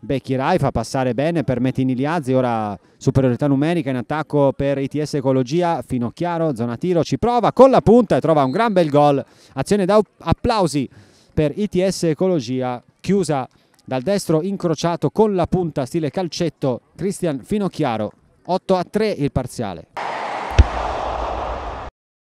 Beh, Rai fa passare bene per Metin Iliazzi, ora superiorità numerica in attacco per ITS Ecologia, Finocchiaro, zona tiro, ci prova con la punta e trova un gran bel gol. Azione da applausi per ITS Ecologia, chiusa dal destro incrociato con la punta stile calcetto Cristian Finocchiaro, 8 a 3 il parziale.